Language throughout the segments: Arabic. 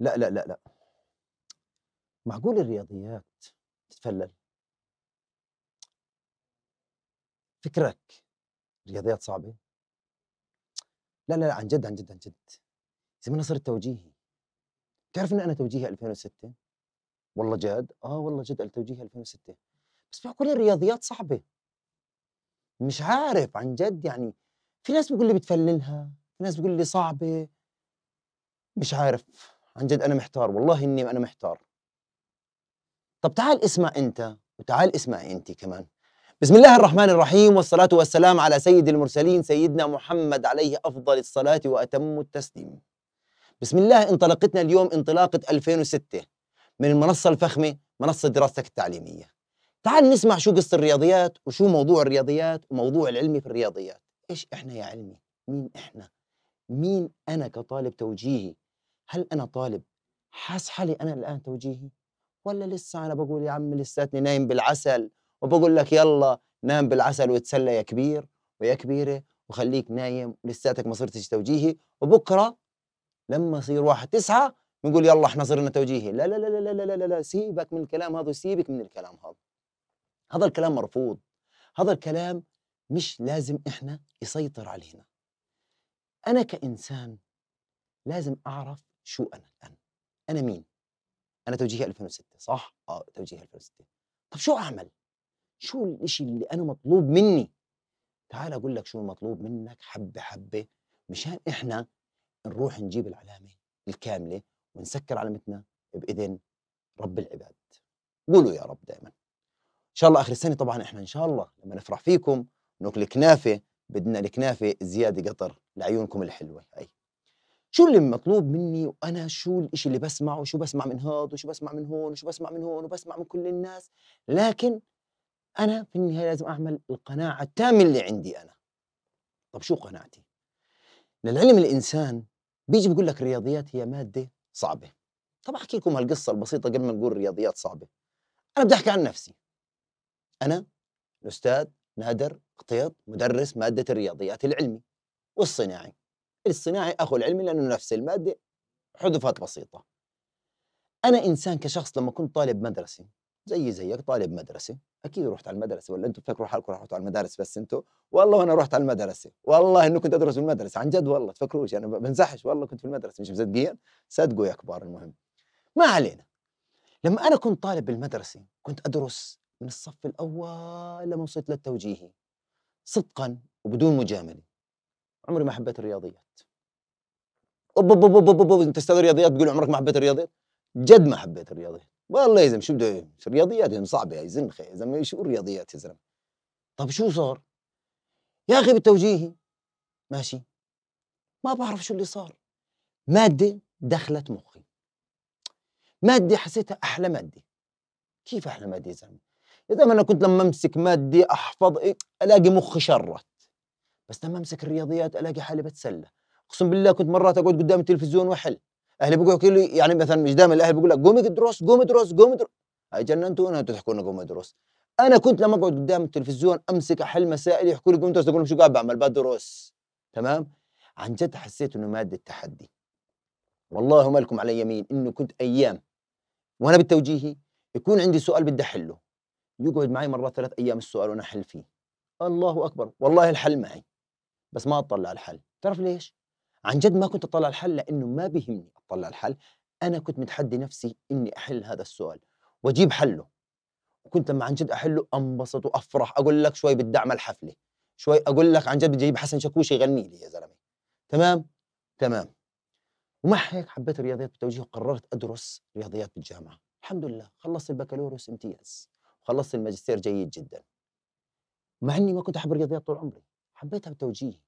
لا لا لا لا معقول الرياضيات تتفلل فكرك رياضيات صعبة لا لا لا عن جد عن جد عن جد زمان صرت توجيهي بتعرف ان انا توجيهي 2006 والله جاد اه والله جد التوجيهي 2006 بس بيحكوا لي الرياضيات صعبة مش عارف عن جد يعني في ناس بيقول لي بتفللها في ناس بيقول لي صعبة مش عارف عن جد أنا محتار والله إني أنا محتار طب تعال اسمع أنت وتعال اسمع أنت كمان بسم الله الرحمن الرحيم والصلاة والسلام على سيد المرسلين سيدنا محمد عليه أفضل الصلاة وأتم التسليم بسم الله انطلقتنا اليوم انطلاقة 2006 من المنصة الفخمة منصة دراستك التعليمية تعال نسمع شو قصة الرياضيات وشو موضوع الرياضيات وموضوع العلمي في الرياضيات ايش احنا يا علمي مين احنا مين انا كطالب توجيهي هل انا طالب حاس حالي انا الان توجيهي ولا لسه انا بقول يا عم لساتني نايم بالعسل وبقول لك يلا نام بالعسل وتسلى يا كبير ويا كبيره وخليك نايم لساتك ما صرتش توجيهي وبكره لما يصير واحد تسعه نقول يلا احنا صرنا توجيهي لا لا لا لا لا لا لا, لا سيبك من الكلام هذا وسيبك من الكلام هذا هذا الكلام مرفوض هذا الكلام مش لازم احنا يسيطر علينا انا كانسان لازم اعرف شو انا الان انا مين انا توجيهي 2006 صح اه توجيهي 2006 طب شو اعمل شو الإشي اللي انا مطلوب مني تعال اقول لك شو المطلوب منك حبه حبه مشان احنا نروح نجيب العلامه الكامله ونسكر علامتنا باذن رب العباد قولوا يا رب دائما ان شاء الله اخر السنه طبعا احنا ان شاء الله لما نفرح فيكم ناكل الكنافه بدنا الكنافه زياده قطر لعيونكم الحلوه هي شو اللي مطلوب مني وانا شو الإشي اللي بسمعه وشو بسمع من هاد وشو بسمع من هون وشو بسمع من هون وبسمع من كل الناس لكن انا في النهايه لازم اعمل القناعه التامه اللي عندي انا طب شو قناعتي للعلم الانسان بيجي بيقول لك الرياضيات هي ماده صعبه طب احكي لكم هالقصه البسيطه قبل ما نقول الرياضيات صعبه انا بدي احكي عن نفسي انا الاستاذ نادر قطيط مدرس مادة الرياضيات العلمي والصناعي الصناعي أخو العلمي لأنه نفس المادة حذفات بسيطة أنا إنسان كشخص لما كنت طالب مدرسي زي زيك طالب مدرسة أكيد رحت على المدرسة ولا أنتم بتفكروا حالكم رحتوا على المدارس بس أنتم والله أنا رحت على المدرسة والله إنه كنت أدرس في المدرسة عن جد والله تفكروش أنا بنزحش والله كنت في المدرسة مش مصدقين صدقوا يا كبار المهم ما علينا لما أنا كنت طالب بالمدرسة كنت أدرس من الصف الأول لما وصلت للتوجيهي صدقا وبدون مجامله عمري ما حبيت الرياضيات اوب اوب اوب اوب اوب انت استاذ رياضيات تقول عمرك ما حبيت الرياضيات جد ما حبيت الرياضيات والله يا زلمه شو بده الرياضيات يا صعبه يا زلمه يا زلمه شو الرياضيات يا زلمه طب شو صار؟ يا اخي بالتوجيهي ماشي ما بعرف شو اللي صار ماده دخلت مخي ماده حسيتها احلى ماده كيف احلى ماده يا زلمه؟ يا زلمه انا كنت لما امسك ماده احفظ إيه، الاقي مخي شرت بس لما امسك الرياضيات الاقي حالي بتسلى اقسم بالله كنت مرات اقعد قدام التلفزيون واحل اهلي بيقولوا لي يعني مثلا مش دائما الاهل بيقول لك قوم ادرس قوم ادرس قوم ادرس جننتوا انا تحكوا لنا قوم ادرس انا كنت لما اقعد قدام التلفزيون امسك احل مسائل يحكوا لي قوم ادرس اقول لهم شو قاعد بعمل بدرس تمام عن جد حسيت انه ماده تحدي والله ما لكم على يمين انه كنت ايام وانا بالتوجيهي يكون عندي سؤال بدي احله يقعد معي مرات ثلاث ايام السؤال وانا احل فيه الله اكبر والله الحل معي بس ما اطلع الحل تعرف ليش عن جد ما كنت اطلع الحل لانه ما بيهمني اطلع الحل انا كنت متحدي نفسي اني احل هذا السؤال واجيب حله وكنت لما عن جد احله انبسط وافرح اقول لك شوي بدي اعمل حفله شوي اقول لك عن جد بدي حسن شكوش يغني لي يا زلمه تمام تمام ومع هيك حبيت الرياضيات بالتوجيه وقررت ادرس رياضيات بالجامعه الحمد لله خلصت البكالوريوس امتياز خلصت الماجستير جيد جدا مع اني ما كنت احب الرياضيات طول عمري حبيتها بتوجيهي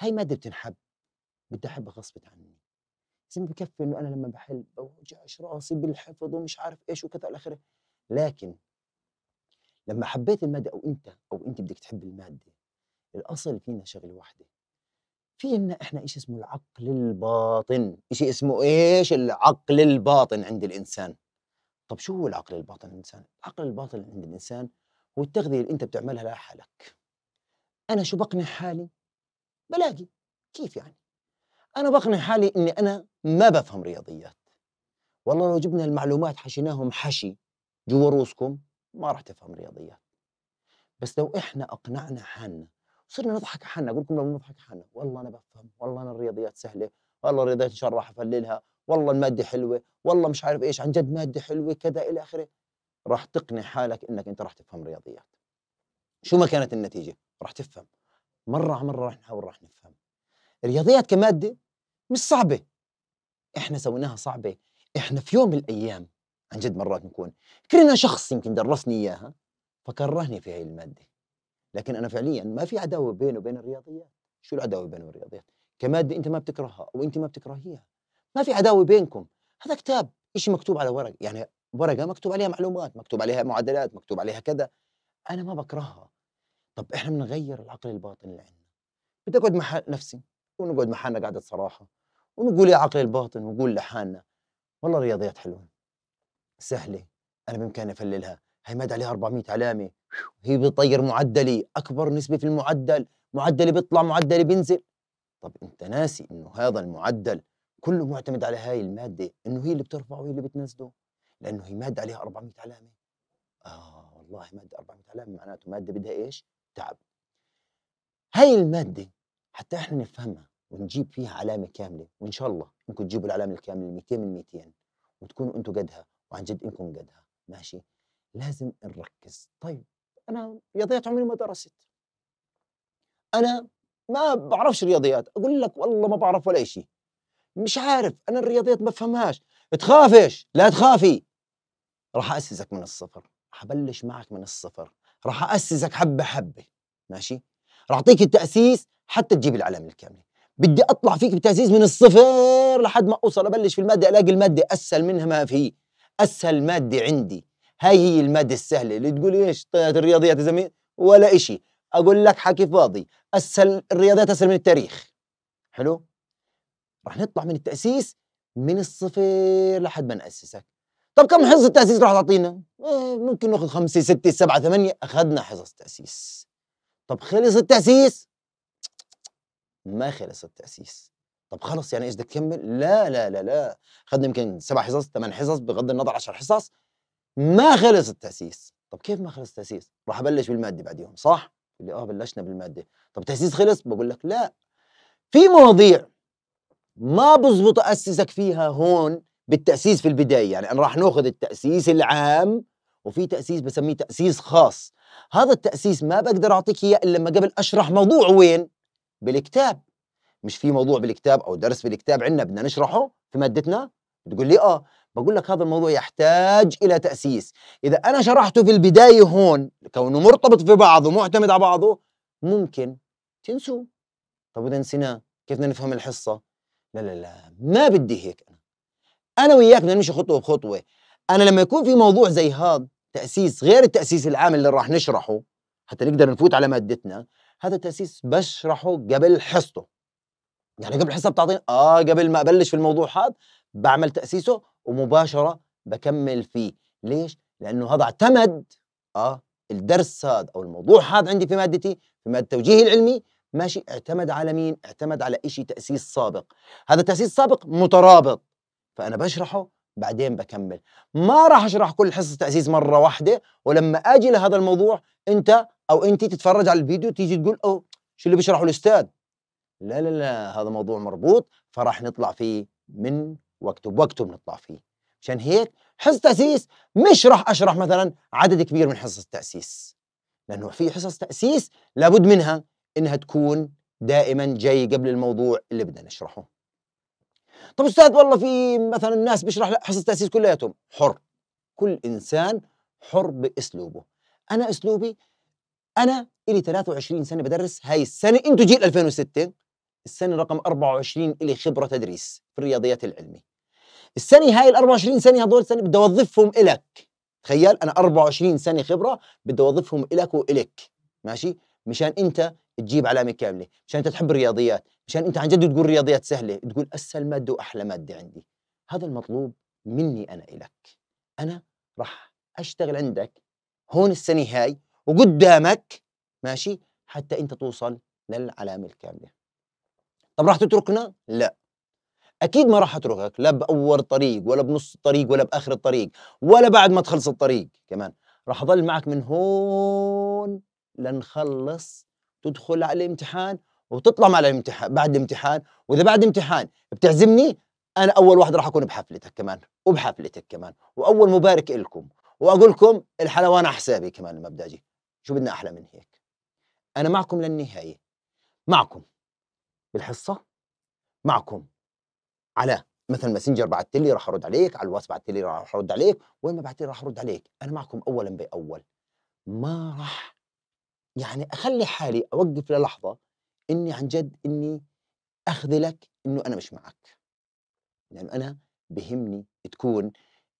هاي ماده بتنحب بدي احبها غصب عني زين بكفي انه انا لما بحل بوجعش راسي بالحفظ ومش عارف ايش وكذا الى اخره لكن لما حبيت الماده او انت او انت بدك تحب الماده الاصل فينا شغله واحده في عنا احنا شيء اسمه العقل الباطن شيء اسمه ايش العقل الباطن عند الانسان طب شو هو العقل الباطن الانسان؟ العقل الباطن عند الإنسان هو التغذية اللي أنت بتعملها لحالك أنا شو بقنع حالي؟ بلاقي كيف يعني؟ أنا بقنع حالي إني أنا ما بفهم رياضيات والله لو جبنا المعلومات حشيناهم حشي جوا رؤوسكم ما راح تفهم رياضيات بس لو احنا اقنعنا حالنا صرنا نضحك على حالنا اقول لكم لو نضحك على حالنا والله انا بفهم والله انا الرياضيات سهله والله الرياضيات ان شاء الله راح افللها والله الماده حلوه والله مش عارف ايش عن جد ماده حلوه كذا الى اخره راح تقنع حالك انك انت راح تفهم رياضيات شو ما كانت النتيجه راح تفهم مره على مره راح نحاول راح نفهم الرياضيات كماده مش صعبه احنا سويناها صعبه احنا في يوم من الايام عن جد مرات نكون كرنا شخص يمكن درسني اياها فكرهني في هاي الماده لكن انا فعليا ما في عداوه بينه وبين الرياضيات شو العداوه بينه وبين الرياضيات كماده انت ما بتكرهها وأنت ما بتكرهيها ما في عداوه بينكم هذا كتاب شيء مكتوب على ورق يعني ورقه مكتوب عليها معلومات مكتوب عليها معادلات مكتوب عليها كذا انا ما بكرهها طب احنا بنغير العقل الباطن اللي عندنا بدي اقعد مع نفسي ونقعد مع حالنا قعده صراحه ونقول يا عقل الباطن ونقول لحالنا والله الرياضيات حلوه سهله انا بامكاني افللها هي مد عليها 400 علامه هي بتطير معدلي اكبر نسبه في المعدل معدلي بيطلع معدلي بينزل طب انت ناسي انه هذا المعدل كله معتمد على هاي الماده انه هي اللي بترفعه وهي اللي بتنزله لانه هي ماده عليها 400 علامه اه والله ماده 400 علامه معناته ماده بدها ايش تعب هاي الماده حتى احنا نفهمها ونجيب فيها علامه كامله وان شاء الله انكم تجيبوا العلامه الكامله 200 من 200 وتكونوا انتم قدها وعن جد انكم قدها ماشي لازم نركز طيب انا رياضيات عمري ما درست انا ما بعرفش رياضيات اقول لك والله ما بعرف ولا شيء مش عارف انا الرياضيات ما بفهمهاش تخافش لا تخافي راح اسسك من الصفر حبلش معك من الصفر راح اسسك حبه حبه ماشي راح اعطيك التاسيس حتى تجيب العلم الكامل بدي اطلع فيك بتاسيس من الصفر لحد ما اوصل ابلش في الماده الاقي الماده اسهل منها ما في اسهل ماده عندي هاي هي الماده السهله اللي تقول ايش طيات الرياضيات يا ولا إشي اقول لك حكي فاضي اسهل الرياضيات اسهل من التاريخ حلو رح نطلع من التاسيس من الصفر لحد ما ناسسك طب كم حصه تاسيس راح تعطينا آه، ممكن ناخذ خمسه سته سبعه ثمانيه اخذنا حصص تاسيس طب خلص التاسيس ما خلص التاسيس طب خلص يعني ايش بدك تكمل لا لا لا لا اخذنا يمكن سبع حصص ثمان حصص بغض النظر عشر حصص ما خلص التاسيس طب كيف ما خلص التاسيس راح ابلش بالماده بعد يوم صح اللي اه بلشنا بالماده طب تاسيس خلص بقول لك لا في مواضيع ما بزبط أسسك فيها هون بالتأسيس في البداية يعني أنا راح ناخذ التأسيس العام وفي تأسيس بسميه تأسيس خاص هذا التأسيس ما بقدر أعطيك إياه إلا لما قبل أشرح موضوع وين بالكتاب مش في موضوع بالكتاب أو درس بالكتاب عندنا بدنا نشرحه في مادتنا تقول لي آه بقول لك هذا الموضوع يحتاج إلى تأسيس إذا أنا شرحته في البداية هون كونه مرتبط في بعضه معتمد على بعضه ممكن تنسوه طب وإذا نسيناه كيف بدنا نفهم الحصة لا لا لا ما بدي هيك انا انا وياك بدنا نمشي خطوه بخطوه انا لما يكون في موضوع زي هذا تاسيس غير التاسيس العام اللي راح نشرحه حتى نقدر نفوت على مادتنا هذا التاسيس بشرحه قبل حصته يعني قبل حصه بتعطيني اه قبل ما ابلش في الموضوع هذا بعمل تاسيسه ومباشره بكمل فيه ليش لانه هذا اعتمد اه الدرس هذا او الموضوع هذا عندي في مادتي في ماده التوجيه العلمي ماشي اعتمد على مين اعتمد على شيء تاسيس سابق هذا التأسيس السابق مترابط فانا بشرحه بعدين بكمل ما راح اشرح كل حصه تاسيس مره واحده ولما اجي لهذا الموضوع انت او انت تتفرج على الفيديو تيجي تقول او شو اللي بيشرحه الاستاذ لا لا لا هذا موضوع مربوط فراح نطلع فيه من وقته بوقته بنطلع فيه عشان هيك حصة تأسيس مش راح أشرح مثلا عدد كبير من حصص التأسيس لأنه في حصص تأسيس لابد منها انها تكون دائما جاي قبل الموضوع اللي بدنا نشرحه طب استاذ والله في مثلا الناس بيشرح حصص تاسيس كلياتهم حر كل انسان حر باسلوبه انا اسلوبي انا الي 23 سنه بدرس هاي السنه انتم جيل 2006 السنه رقم 24 الي خبره تدريس في الرياضيات العلمي السنه هاي ال 24 سنه هذول السنه بدي اوظفهم الك تخيل انا 24 سنه خبره بدي اوظفهم الك والك ماشي مشان انت تجيب علامه كامله مشان انت تحب الرياضيات مشان انت عن جد تقول رياضيات سهله تقول اسهل ماده واحلى ماده عندي هذا المطلوب مني انا الك انا راح اشتغل عندك هون السنه هاي وقدامك ماشي حتى انت توصل للعلامه الكامله طب راح تتركنا لا اكيد ما راح اتركك لا باول طريق ولا بنص الطريق ولا باخر الطريق ولا بعد ما تخلص الطريق كمان راح اضل معك من هون لنخلص تدخل على الامتحان وتطلع مع الامتحان بعد الامتحان واذا بعد امتحان بتعزمني انا اول واحد راح اكون بحفلتك كمان وبحفلتك كمان واول مبارك لكم واقول لكم الحلوان على حسابي كمان لما بدي اجي شو بدنا احلى من هيك انا معكم للنهايه معكم بالحصه معكم على مثلا ماسنجر بعثت لي راح ارد عليك على الواتس بعثت لي راح ارد عليك وين ما بعثت لي راح ارد عليك انا معكم اولا باول ما راح يعني اخلي حالي اوقف للحظه اني عن جد اني اخذلك انه انا مش معك لانه يعني انا بهمني تكون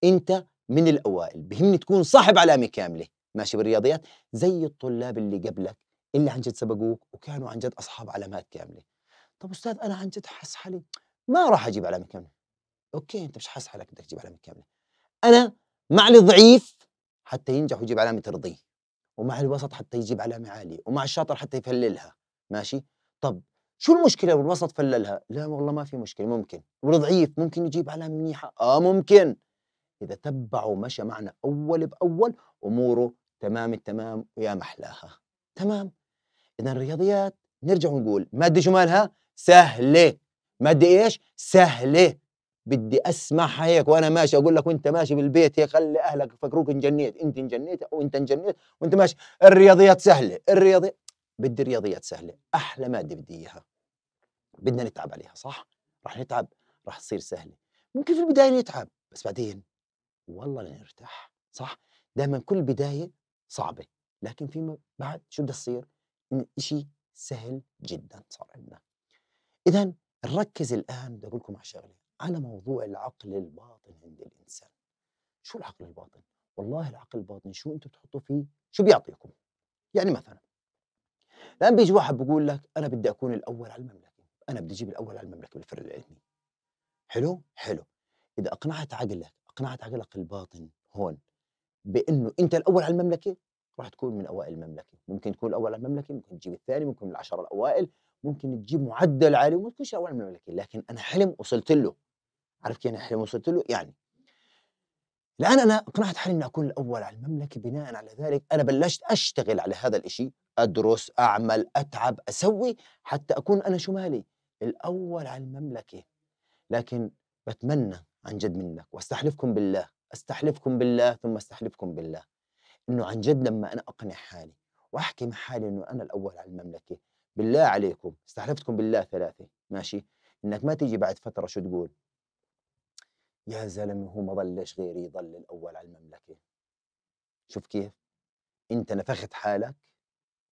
انت من الاوائل بهمني تكون صاحب علامه كامله ماشي بالرياضيات زي الطلاب اللي قبلك اللي عن جد سبقوك وكانوا عن جد اصحاب علامات كامله طب استاذ انا عن جد حاسس حالي ما راح اجيب علامه كامله اوكي انت مش حاسس حالك بدك تجيب علامه كامله انا مع الضعيف حتى ينجح ويجيب علامه ترضيه ومع الوسط حتى يجيب علامة عالية ومع الشاطر حتى يفللها ماشي طب شو المشكلة بالوسط فللها لا والله ما في مشكلة ممكن والضعيف ممكن يجيب علامة منيحة آه ممكن إذا تبعوا مشى معنا أول بأول أموره تمام التمام ويا محلاها تمام إذا الرياضيات نرجع ونقول مادة شو مالها سهلة مادة إيش سهلة بدي اسمع هيك وانا ماشي اقول لك وانت ماشي بالبيت هيك خلي اهلك يفكروك انجنيت انت انجنيت او انت انجنيت وانت ماشي الرياضيات سهله الرياضي بدي رياضيات سهله احلى ماده بدي اياها بدنا نتعب عليها صح راح نتعب راح تصير سهله ممكن في البدايه نتعب بس بعدين والله لنرتاح صح دائما كل بدايه صعبه لكن فيما بعد شو بدها تصير شيء سهل جدا صار عندنا اذا نركز الان بدي اقول لكم على شغله على موضوع العقل الباطن عند الانسان شو العقل الباطن والله العقل الباطن شو انتم بتحطوا فيه شو بيعطيكم يعني مثلا الان بيجي واحد بقول لك انا بدي اكون الاول على المملكه انا بدي اجيب الاول على المملكه بالفرع العلمي حلو حلو اذا اقنعت عقلك اقنعت عقلك الباطن هون بانه انت الاول على المملكه راح تكون من اوائل المملكه ممكن تكون الاول على المملكه ممكن تجيب الثاني ممكن من العشره الاوائل ممكن تجيب معدل عالي وما تكونش الاول على المملكه لكن انا حلم وصلت له عرفت يعني حلم وصلت له يعني الان انا اقنعت حالي اني اكون الاول على المملكه بناء على ذلك انا بلشت اشتغل على هذا الشيء ادرس اعمل اتعب اسوي حتى اكون انا شمالي الاول على المملكه لكن بتمنى عن جد منك واستحلفكم بالله استحلفكم بالله ثم استحلفكم بالله انه عن جد لما انا اقنع حالي واحكي مع حالي انه انا الاول على المملكه بالله عليكم استحلفتكم بالله ثلاثه ماشي انك ما تيجي بعد فتره شو تقول يا زلمه هو ما ضلش غيري يضل الاول على المملكه شوف كيف انت نفخت حالك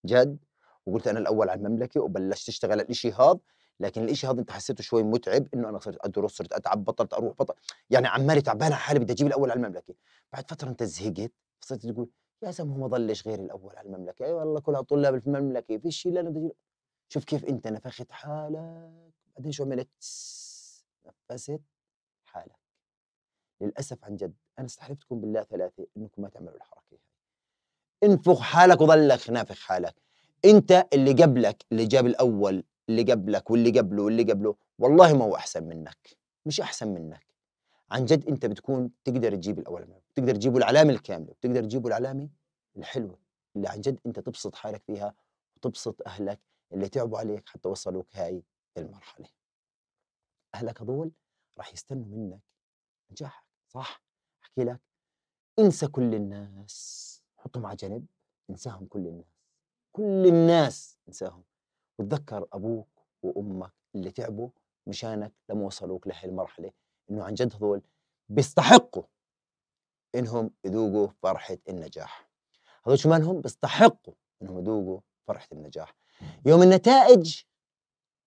جد وقلت انا الاول على المملكه وبلشت تشتغل على الشيء هذا لكن الشيء هذا انت حسيته شوي متعب انه انا صرت ادرس صرت اتعب بطلت اروح بطل يعني عمالي تعبان على حالي بدي اجيب الاول على المملكه بعد فتره انت زهقت صرت تقول يا زلمه هو ما ضلش غيري الاول على المملكه اي والله كلها طلاب في المملكه في شيء انا بدي شوف كيف انت نفخت حالك بعدين شو عملت نفست حالك للاسف عن جد انا استحلفتكم بالله ثلاثه انكم ما تعملوا الحركه هاي انفخ حالك وظلك نافخ حالك انت اللي قبلك اللي جاب الاول اللي قبلك واللي قبله واللي قبله والله ما هو احسن منك مش احسن منك عن جد انت بتكون تقدر تجيب الاول بتقدر تجيبه العلامه الكامله بتقدر تجيبه العلامه الحلوه اللي عن جد انت تبسط حالك فيها وتبسط اهلك اللي تعبوا عليك حتى وصلوك هاي المرحله اهلك هذول راح يستنوا منك نجاحك صح احكي لك انسى كل الناس حطهم على جنب انساهم كل الناس كل الناس انساهم وتذكر ابوك وامك اللي تعبوا مشانك لما وصلوك لهي المرحله انه عن جد هذول بيستحقوا انهم يذوقوا فرحه النجاح هذول شو مالهم بيستحقوا انهم يذوقوا فرحه النجاح يوم النتائج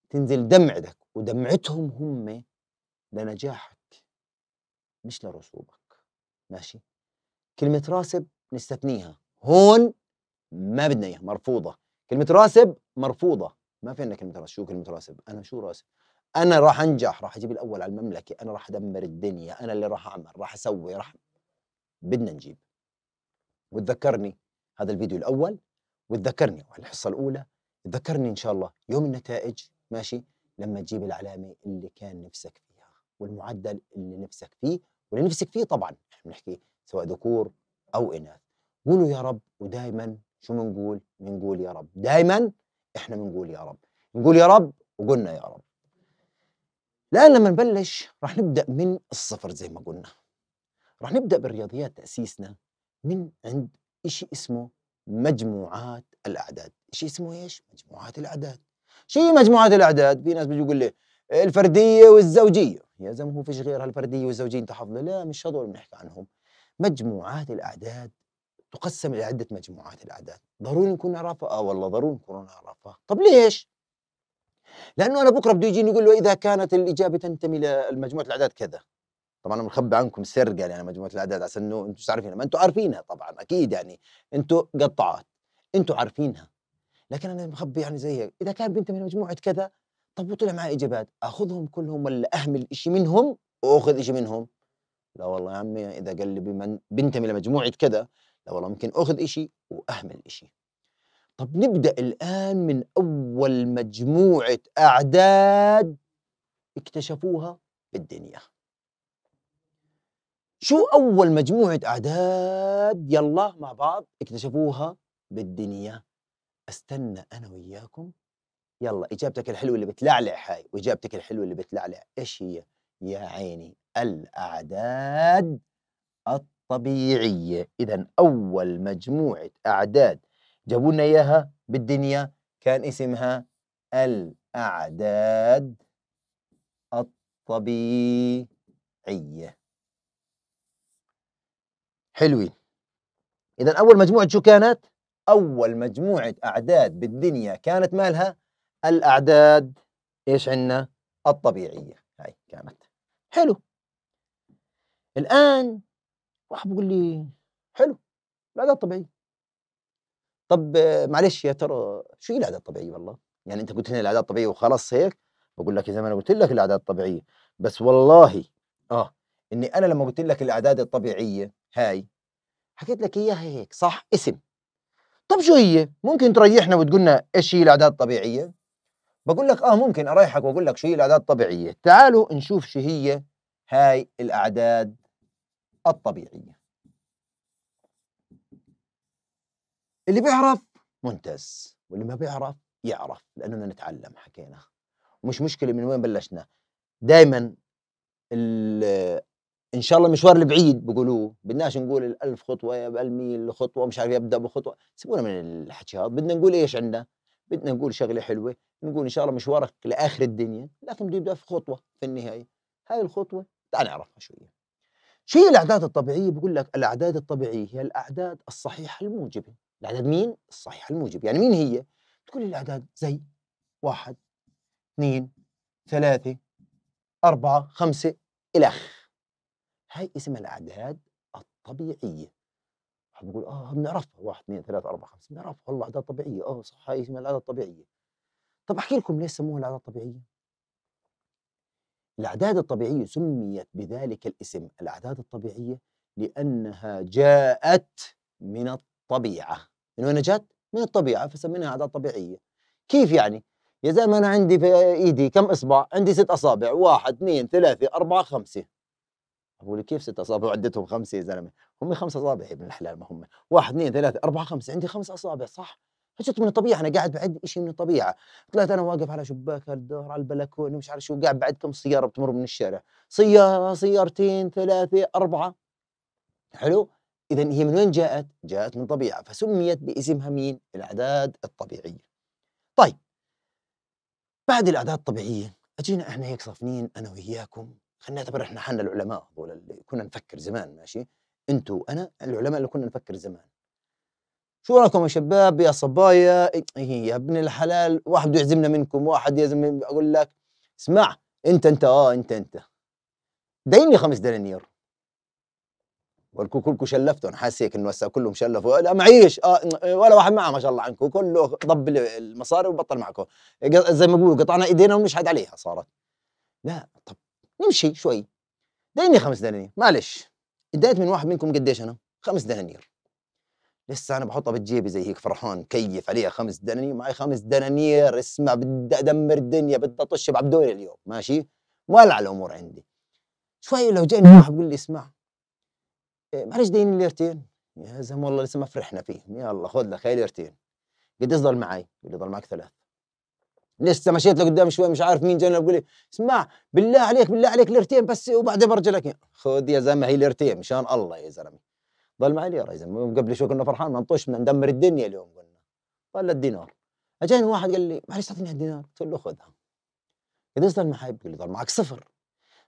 تنزل دمعتك ودمعتهم هم لنجاحك مش لرسوبك ماشي كلمة راسب نستثنيها هون ما بدنا اياها مرفوضة كلمة راسب مرفوضة ما في عندنا كلمة راسب شو كلمة راسب أنا شو راسب أنا راح أنجح راح أجيب الأول على المملكة أنا راح أدمر الدنيا أنا اللي راح أعمل راح أسوي راح بدنا نجيب وتذكرني هذا الفيديو الأول وتذكرني على الحصة الأولى تذكرني إن شاء الله يوم النتائج ماشي لما تجيب العلامة اللي كان نفسك فيها والمعدل اللي نفسك فيه واللي نفسك فيه طبعا احنا بنحكي سواء ذكور او اناث قولوا يا رب ودائما شو بنقول بنقول يا رب دائما احنا بنقول يا رب نقول يا رب وقلنا يا رب الان لما نبلش رح نبدا من الصفر زي ما قلنا رح نبدا بالرياضيات تاسيسنا من عند شيء اسمه مجموعات الاعداد شيء اسمه ايش مجموعات الاعداد شيء مجموعات الاعداد في ناس بيجي يقول لي الفرديه والزوجيه يا زلمه هو فيش غير هالفرديه والزوجيه انت حافظه لا مش هذول بنحكي عنهم مجموعات الاعداد تقسم الى عده مجموعات الاعداد ضروري نكون نعرفها اه والله ضروري نكون نعرفها طب ليش لانه انا بكره بده يجيني يقول له اذا كانت الاجابه تنتمي لمجموعه الاعداد كذا طبعا انا مخبي عنكم سر قال يعني مجموعه الاعداد عشان انه انتم عارفينها ما انتم عارفينها طبعا اكيد يعني انتم قطعات انتم عارفينها لكن انا مخبي يعني زي هيك اذا كان بينتمي لمجموعه كذا طب وطلع معي اجابات اخذهم كلهم ولا اهمل شيء منهم واخذ شيء منهم لا والله يا عمي اذا قال لي بمن بنتمي لمجموعه كذا لا والله ممكن اخذ شيء واهمل شيء طب نبدا الان من اول مجموعه اعداد اكتشفوها بالدنيا شو اول مجموعه اعداد يلا مع بعض اكتشفوها بالدنيا استنى انا وياكم يلا اجابتك الحلوه اللي بتلعلع هاي واجابتك الحلوه اللي بتلعلع ايش هي يا عيني الاعداد الطبيعيه اذا اول مجموعه اعداد جابوا لنا اياها بالدنيا كان اسمها الاعداد الطبيعيه حلوين اذا اول مجموعه شو كانت اول مجموعه اعداد بالدنيا كانت مالها الأعداد إيش عندنا الطبيعية هاي كانت حلو الآن واحد بقول لي حلو الأعداد الطبيعية طب معلش يا ترى شو هي الأعداد الطبيعية والله يعني أنت قلت لنا الأعداد الطبيعية وخلاص هيك بقول لك إذا ما أنا قلت لك الأعداد الطبيعية بس والله آه إني أنا لما قلت لك الأعداد الطبيعية هاي حكيت لك إياها هيك صح اسم طب شو هي ممكن تريحنا وتقولنا إيش هي الأعداد الطبيعية بقول لك اه ممكن اريحك واقول لك شو هي الاعداد الطبيعيه تعالوا نشوف شو هي هاي الاعداد الطبيعيه اللي بيعرف ممتاز واللي ما بيعرف يعرف لانه نتعلم حكينا مش مشكله من وين بلشنا دائما ان شاء الله المشوار البعيد بقولوه بدناش نقول الألف خطوه يا بالميل خطوه مش عارف يبدا بخطوه سيبونا من الحكي هذا بدنا نقول ايش عندنا بدنا نقول شغله حلوه نقول ان شاء الله مشوارك لاخر الدنيا لكن بده يبدا في خطوه في النهايه هاي الخطوه تعال نعرفها شويه شو هي الاعداد الطبيعيه بقول لك الاعداد الطبيعيه هي الاعداد الصحيحه الموجبه الاعداد مين الصحيحه الموجبه يعني مين هي تقول لي الاعداد زي واحد اثنين ثلاثة أربعة خمسة إلخ هاي اسمها الأعداد الطبيعية حد يقول اه بنعرفها واحد اثنين ثلاثة أربعة خمسة بنعرفها والله أعداد طبيعية اه صح هاي اسمها الأعداد الطبيعية طب أحكي لكم ليش سموها الأعداد الطبيعية؟ الأعداد الطبيعية سميت بذلك الاسم الأعداد الطبيعية لأنها جاءت من الطبيعة من وين جاءت؟ من الطبيعة فسميناها أعداد طبيعية كيف يعني؟ يا زلمة أنا عندي في إيدي كم إصبع؟ عندي ست أصابع واحد اثنين ثلاثة أربعة خمسة بقول كيف ست اصابع وعدتهم خمسه يا زلمه هم خمس اصابع يا ابن الحلال ما هم واحد اثنين ثلاثه اربعه خمسه عندي خمس اصابع صح اجت من الطبيعه انا قاعد بعد شيء من الطبيعه طلعت انا واقف على شباك الدار على البلكونه مش عارف شو قاعد بعد كم سياره بتمر من الشارع سياره سيارتين ثلاثه اربعه حلو اذا هي من وين جاءت جاءت من الطبيعه فسميت باسمها مين الاعداد الطبيعيه طيب بعد الاعداد الطبيعيه اجينا احنا هيك صفنين انا وياكم خلينا نعتبر احنا حنا العلماء هذول اللي كنا نفكر زمان ماشي انتم وانا العلماء اللي كنا نفكر زمان شو رايكم يا شباب يا صبايا إيه، إيه، يا ابن الحلال واحد بده يعزمنا منكم واحد يعزم اقول لك اسمع انت انت اه انت انت ديني خمس دنانير ولكم كلكم شلفتوا انا حاسس هيك انه هسه كلهم شلفوا لا معيش آه ولا واحد معه ما شاء الله عنكم كله ضب المصاري وبطل معكم إيه، زي ما بيقولوا قطعنا ايدينا ومش حد عليها صارت لا طب نمشي شوي ديني خمس دنانير معلش اديت من واحد منكم قديش انا خمس دنانير لسه انا بحطها بالجيب زي هيك فرحان كيف عليها خمس دنانير معي خمس دنانير اسمع بدي ادمر الدنيا بدي اطش بعبدولي اليوم ماشي مولع الامور عندي شوي لو جاني واحد بيقول لي اسمع إيه، معلش ديني ليرتين يا زلمه والله لسه ما فرحنا فيه يلا خذ لك هاي ليرتين قد يضل معي؟ يقول لي ضل معك ثلاث لسه مشيت لقدام شوي مش عارف مين جانا بقول لي اسمع بالله عليك بالله عليك ليرتين بس وبعدين برجع لك خذ يا زلمه هي ليرتين مشان الله يا زلمه ضل معي ليره يا زلمه قبل شوي كنا فرحان ما نطش ندمر الدنيا اليوم قلنا ضل الدينار اجاني واحد قال لي معلش اعطيني الدينار قلت له خذها قديش ضل معي قال لي ضل معك صفر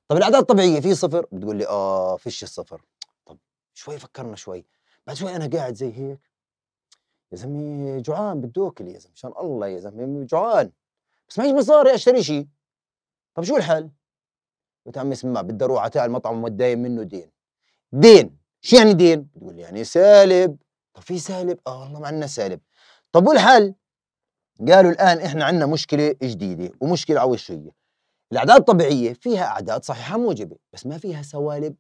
طب الاعداد الطبيعيه في صفر بتقول لي اه فيش الصفر طب شوي فكرنا شوي بعد شوي انا قاعد زي هيك يا زلمه جوعان بدي اكل يا زلمه مشان الله يا زلمه جوعان بس ما مصاري اشتري شيء طب شو الحل؟ قلت عمي اسمع بدي اروح على تاع المطعم واتداين منه دين دين شو يعني دين؟ بتقول لي يعني سالب طب في سالب؟ اه والله ما عندنا سالب طب والحل؟ قالوا الان احنا عندنا مشكله جديده ومشكله عوشيه الاعداد الطبيعيه فيها اعداد صحيحه موجبه بس ما فيها سوالب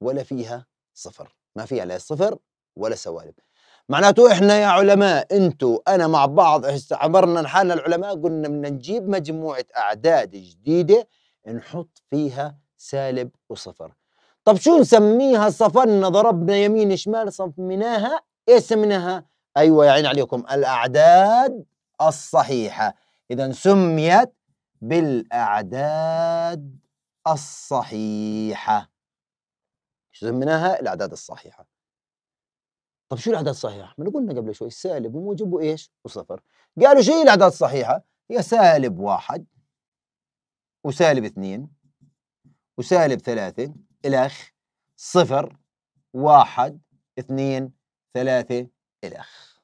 ولا فيها صفر ما فيها لا صفر ولا سوالب معناته احنا يا علماء انتوا انا مع بعض عبرنا حالنا العلماء قلنا بدنا نجيب مجموعه اعداد جديده نحط فيها سالب وصفر طب شو نسميها صفرنا ضربنا يمين شمال صممناها ايش سميناها ايوه يا عيني عليكم الاعداد الصحيحه اذا سميت بالاعداد الصحيحه سميناها الاعداد الصحيحه طب شو الاعداد الصحيحه؟ احنا قلنا قبل شوي سالب وموجب وايش؟ وصفر. قالوا شو هي الاعداد الصحيحه؟ هي سالب واحد وسالب اثنين وسالب ثلاثة الأخ صفر واحد اثنين ثلاثة الأخ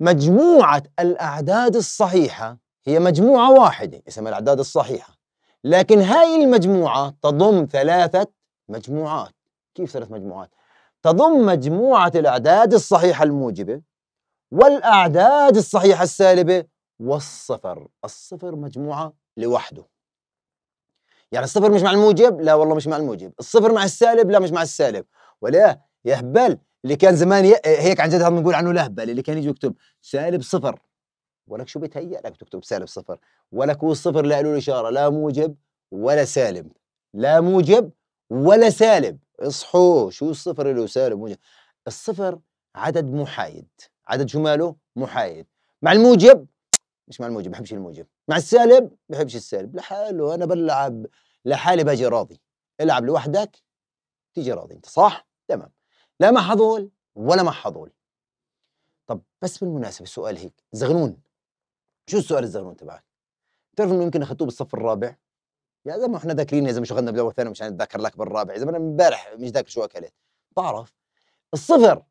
مجموعة الأعداد الصحيحة هي مجموعة واحدة اسمها الأعداد الصحيحة لكن هاي المجموعة تضم ثلاثة مجموعات كيف ثلاث مجموعات؟ تضم مجموعة الأعداد الصحيحة الموجبة والأعداد الصحيحة السالبة والصفر الصفر مجموعة لوحده يعني الصفر مش مع الموجب لا والله مش مع الموجب الصفر مع السالب لا مش مع السالب ولا يا اللي كان زمان هيك عن جد هذا بنقول عنه لهبل اللي كان يجي يكتب سالب صفر ولك شو بتهيأ لك تكتب سالب صفر ولك هو الصفر لا له إشارة لا موجب ولا سالب لا موجب ولا سالب اصحوا شو الصفر اللي سالب موجب الصفر عدد محايد عدد شماله محايد مع الموجب مش مع الموجب بحبش الموجب مع السالب بحبش السالب لحاله انا بلعب لحالي باجي راضي العب لوحدك تيجي راضي انت صح تمام لا مع هذول ولا مع هذول طب بس بالمناسبه سؤال هيك زغنون شو السؤال الزغنون تبعك بتعرف انه يمكن اخذتوه بالصف الرابع يا زلمه احنا ذاكرين يا زلمه شغلنا بالاول والثاني مشان نتذكر لك بالرابع يا زلمه انا امبارح مش ذاكر شو اكلت بعرف الصفر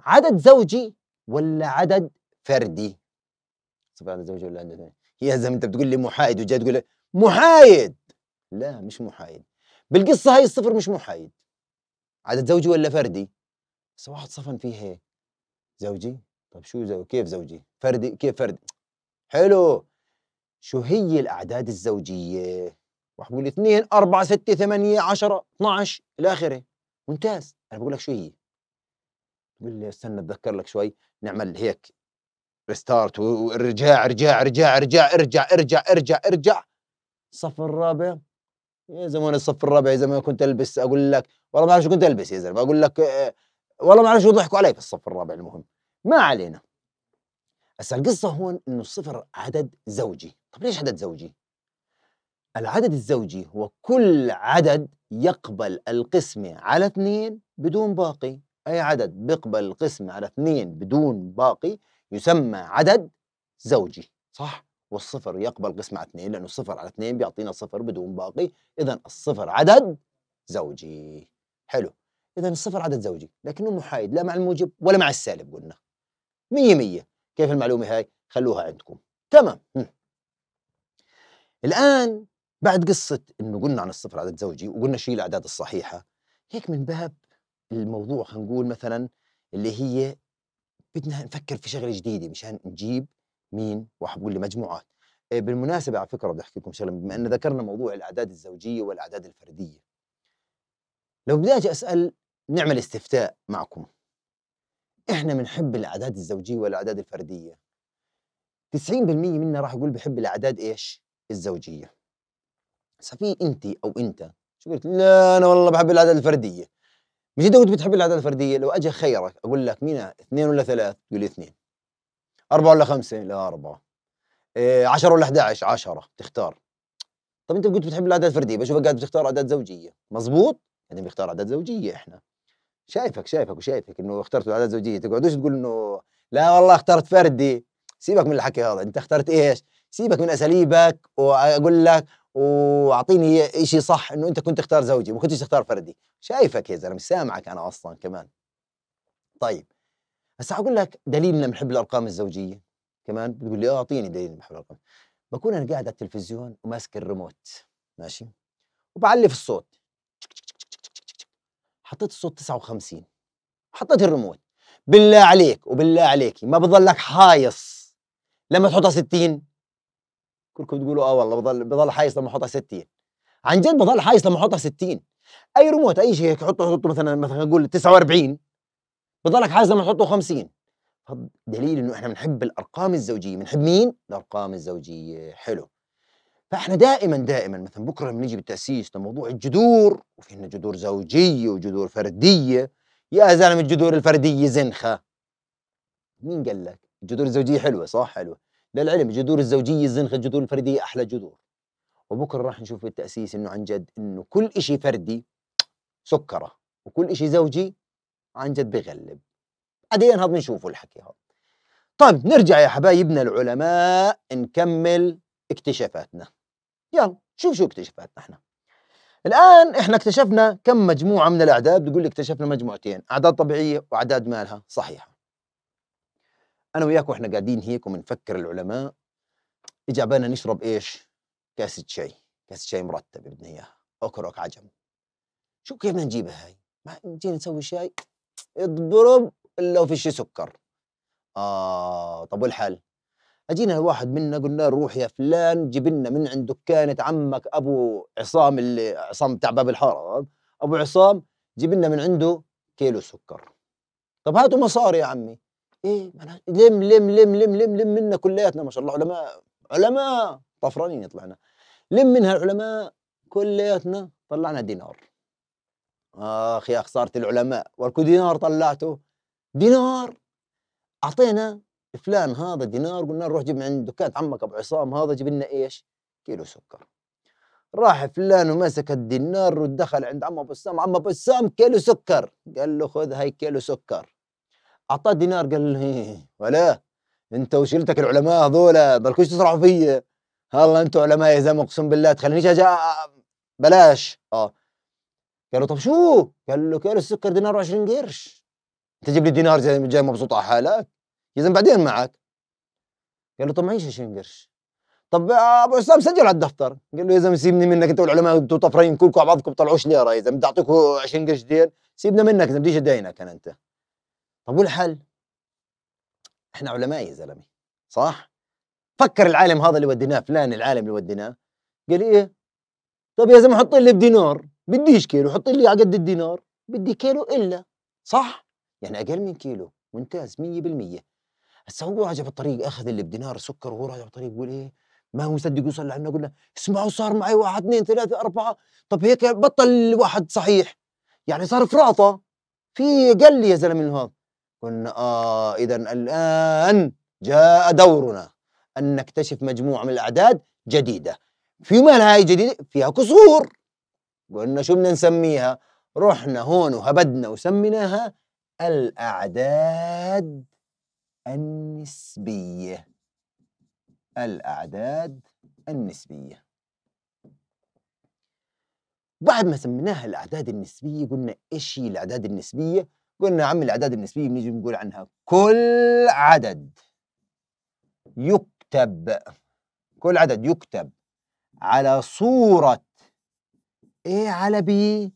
عدد زوجي ولا عدد فردي صفر عدد زوجي ولا عدد فردي يا زلمه انت بتقول لي محايد وجاي تقول لي محايد لا مش محايد بالقصه هاي الصفر مش محايد عدد زوجي ولا فردي بس واحد صفن فيه إيه؟ زوجي طيب شو زوجي كيف زوجي فردي كيف فردي حلو شو هي الاعداد الزوجيه لي 2 4 6 8 10 12 الى اخره ممتاز انا بقول لك شو هي تقول لي استنى اتذكر لك شوي نعمل هيك ريستارت ورجاع رجاع رجاع رجاع ارجع ارجع ارجع ارجع الصف الرابع يا زلمه الصف الرابع يا زلمه كنت البس اقول لك والله ما اعرف شو كنت البس يا زلمه اقول لك أه والله ما اعرف شو ضحكوا علي في الصف الرابع المهم ما علينا هسه القصه هون انه الصفر عدد زوجي طب ليش عدد زوجي العدد الزوجي هو كل عدد يقبل القسمة على اثنين بدون باقي أي عدد بيقبل القسمة على اثنين بدون باقي يسمى عدد زوجي صح؟ والصفر يقبل القسمة على اثنين لأنه الصفر على اثنين بيعطينا صفر بدون باقي إذا الصفر عدد زوجي حلو إذا الصفر عدد زوجي لكنه محايد لا مع الموجب ولا مع السالب قلنا مية مية كيف المعلومة هاي؟ خلوها عندكم تمام الآن بعد قصة إنه قلنا عن الصفر عدد زوجي وقلنا شيل الأعداد الصحيحة هيك من باب الموضوع خلينا نقول مثلا اللي هي بدنا نفكر في شغله جديده مشان نجيب مين واحد بقول لي مجموعات آه، بالمناسبه على فكره بدي احكي لكم شغله بما ان ذكرنا موضوع الاعداد الزوجيه والاعداد الفرديه لو بدي اجي اسال نعمل استفتاء معكم احنا بنحب الاعداد الزوجيه والاعداد الفرديه 90% منا راح يقول بحب الاعداد ايش الزوجيه في انت او انت شو قلت لا انا والله بحب العادات الفرديه مش انت كنت بتحب العادات الفرديه لو اجى خيرك اقول لك مين اثنين ولا ثلاث تقول لي اثنين أربعة ولا خمسة لا أربعة إيه عشرة ولا 11 عشرة تختار طب أنت قلت بتحب العادات الفردية بشوفك قاعد بتختار أعداد زوجية مظبوط؟ قاعدين يعني بيختار أعداد زوجية إحنا شايفك شايفك وشايفك إنه اخترت الأعداد الزوجية تقعدوش تقول إنه لا والله اخترت فردي سيبك من الحكي هذا أنت اخترت إيش سيبك من أساليبك وأقول لك واعطيني شيء صح انه انت كنت تختار زوجي ما كنتش تختار فردي شايفك يا زلمه سامعك انا اصلا كمان طيب بس اقول لك دليل بنحب الارقام الزوجيه كمان بتقول لي اه اعطيني دليل بحب الارقام بكون انا قاعد على التلفزيون وماسك الريموت ماشي وبعلف الصوت حطيت الصوت 59 حطيت الريموت بالله عليك وبالله عليك ما بضلك حايص لما تحطها 60 كلكم تقولوا اه والله بضل بضل حايص لما احطها 60 عن جد بضل حايص لما احطها 60 اي ريموت اي شيء هيك حطه حطه مثلا مثلا نقول 49 بضلك حايص لما تحطه 50 دليل انه احنا بنحب الارقام الزوجيه بنحب مين الارقام الزوجيه حلو فاحنا دائما دائما مثلا بكره لما نيجي بالتاسيس لموضوع الجذور وفي عندنا جذور زوجيه وجذور فرديه يا زلمه الجذور الفرديه زنخه مين قال لك الجذور الزوجيه حلوه صح حلوه للعلم جذور الزوجيه الزنخه الجذور الفرديه احلى جذور وبكره راح نشوف بالتاسيس انه عن جد انه كل شيء فردي سكره وكل شيء زوجي عن جد بغلب بعدين هذا بنشوفه الحكي هذا طيب نرجع يا حبايبنا العلماء نكمل اكتشافاتنا يلا شوف شو اكتشافاتنا احنا الان احنا اكتشفنا كم مجموعه من الاعداد بتقول اكتشفنا مجموعتين اعداد طبيعيه واعداد مالها صحيحه انا وياك واحنا قاعدين هيك وبنفكر العلماء اجى بالنا نشرب ايش؟ كاسة شاي، كاسة شاي مرتبة بدنا اياها، اوكروك عجم. شو كيف بدنا نجيبها هاي؟ ما نجي نسوي شاي اضرب الا في شي سكر. اه طب والحل؟ اجينا واحد منا قلنا روح يا فلان جيب لنا من عند دكانة عمك ابو عصام اللي عصام بتاع باب الحاره ابو عصام جيب لنا من عنده كيلو سكر. طب هاتوا مصاري يا عمي ايه لم لم لم لم لم لم منا كلياتنا ما شاء الله علماء علماء طفرانين طلعنا لم منها العلماء كلياتنا طلعنا دينار اخ يا خساره العلماء ولكو دينار طلعته دينار اعطينا فلان هذا دينار قلنا نروح جيب عند دكان عمك ابو عصام هذا جيب لنا ايش؟ كيلو سكر راح فلان ومسك الدينار ودخل عند عم ابو السام عم ابو السام كيلو سكر قال له خذ هاي كيلو سكر اعطاه دينار قال له إيه، ولا انت وشيلتك العلماء هذولا بالكوش تصرحوا فيا هلا انتوا علماء يا زلمه اقسم بالله تخلينيش اجي آه، بلاش اه قال له طب شو؟ قال له كيلو السكر دينار و20 قرش انت جيب لي دينار جاي مبسوط على حالك يا زلمه بعدين معك قال له طب معيش 20 قرش طب آه، ابو حسام سجل على الدفتر قال له يا زلمه سيبني منك انت والعلماء انتوا طفرين كلكم على بعضكم طلعوش ليره يا زلمه بدي اعطيكم 20 قرش دين سيبنا منك اذا بديش ادينك انا انت طب والحل؟ احنا علماء يا زلمه صح؟ فكر العالم هذا اللي وديناه فلان العالم اللي وديناه قال ايه؟ طب يا زلمه حط لي بدينار بديش كيلو حط لي على قد الدينار بدي كيلو الا صح؟ يعني اقل من كيلو ممتاز 100% هسه هو راجع بالطريق اخذ اللي بدينار سكر وهو راجع بالطريق يقول ايه ما هو مصدق يوصل لعنا له اسمعوا صار معي واحد اثنين ثلاثة أربعة طب هيك بطل واحد صحيح يعني صار فراطة في قل يا زلمة من هذا قلنا آه إذا الآن جاء دورنا أن نكتشف مجموعة من الأعداد جديدة في مالها لها جديدة فيها قصور قلنا شو بدنا نسميها رحنا هون وهبدنا وسميناها الأعداد النسبية الأعداد النسبية بعد ما سميناها الأعداد النسبية قلنا إيش هي الأعداد النسبية؟ قلنا عم الاعداد النسبيه بنيجي بنقول عنها كل عدد يكتب كل عدد يكتب على صوره A على بي